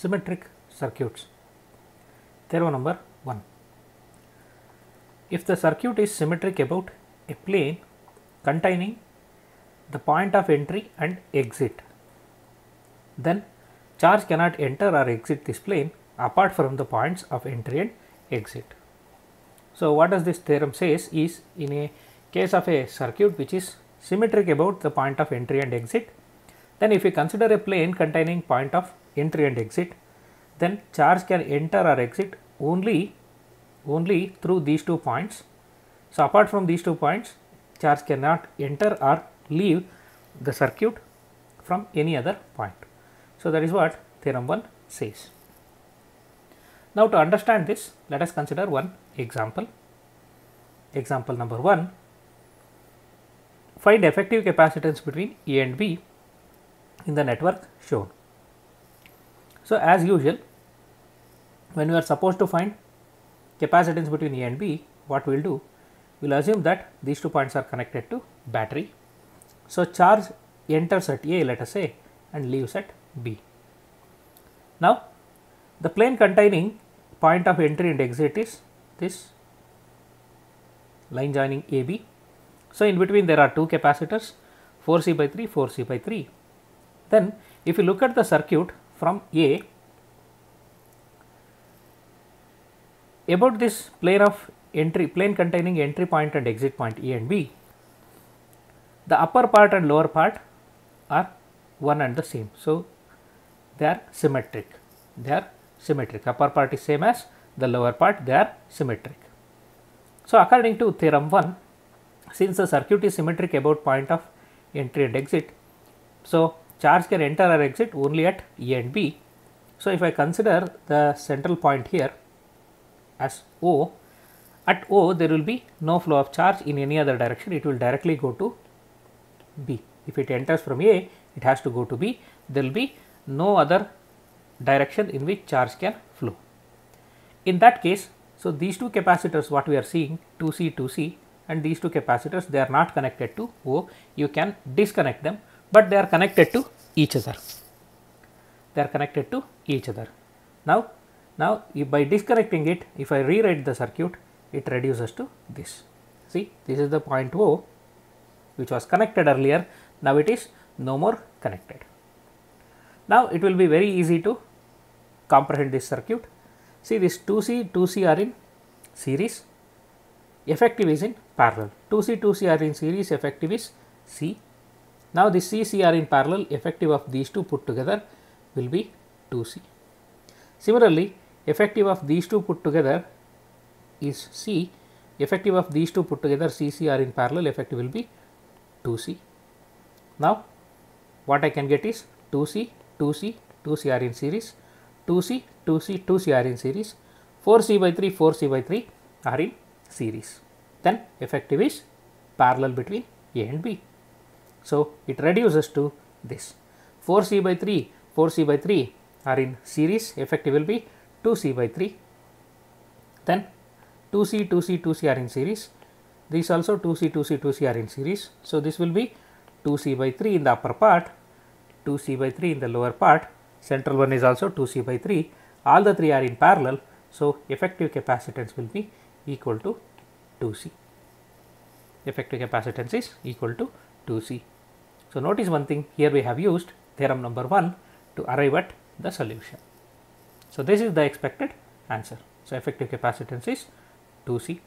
symmetric circuits. Theorem number 1. If the circuit is symmetric about a plane containing the point of entry and exit, then charge cannot enter or exit this plane apart from the points of entry and exit. So what does this theorem says is in a case of a circuit which is symmetric about the point of entry and exit, then if we consider a plane containing point of entry and exit then charge can enter or exit only only through these two points. So, apart from these two points charge cannot enter or leave the circuit from any other point. So, that is what theorem 1 says. Now, to understand this let us consider one example. Example number 1 find effective capacitance between A and B in the network shown. So as usual, when we are supposed to find capacitance between A and B, what we will do? We will assume that these two points are connected to battery. So charge enters at A let us say and leaves at B. Now the plane containing point of entry and exit is this line joining AB. So in between there are two capacitors 4C by 3, 4C by 3. Then if you look at the circuit from A. About this plane of entry plane containing entry point and exit point A and B, the upper part and lower part are one and the same. So, they are symmetric, they are symmetric upper part is same as the lower part they are symmetric. So, according to theorem 1 since the circuit is symmetric about point of entry and exit. So, charge can enter or exit only at E and B. So, if I consider the central point here as O, at O there will be no flow of charge in any other direction, it will directly go to B. If it enters from A, it has to go to B, there will be no other direction in which charge can flow. In that case, so these two capacitors what we are seeing 2C, 2C and these two capacitors they are not connected to O, you can disconnect them but they are connected to each other. They are connected to each other. Now, now by disconnecting it, if I rewrite the circuit, it reduces to this. See, this is the point O which was connected earlier, now it is no more connected. Now, it will be very easy to comprehend this circuit. See, this 2C, 2C are in series, effective is in parallel. 2C, 2C are in series, effective is C now, the CCR are in parallel effective of these two put together will be 2C. Similarly, effective of these two put together is C, effective of these two put together CCR are in parallel effective will be 2C. Now, what I can get is 2C, 2C, 2C are in series, 2C, 2C, 2C are in series, 4C by 3, 4C by 3 are in series. Then effective is parallel between A and B. So, it reduces to this 4c by 3, 4c by 3 are in series effective will be 2c by 3. Then 2c, 2c, 2c are in series. These also 2c, 2c, 2c are in series. So, this will be 2c by 3 in the upper part, 2c by 3 in the lower part, central one is also 2c by 3, all the three are in parallel. So, effective capacitance will be equal to 2c. Effective capacitance is equal to 2c. So notice one thing here we have used theorem number 1 to arrive at the solution. So this is the expected answer. So effective capacitance is 2C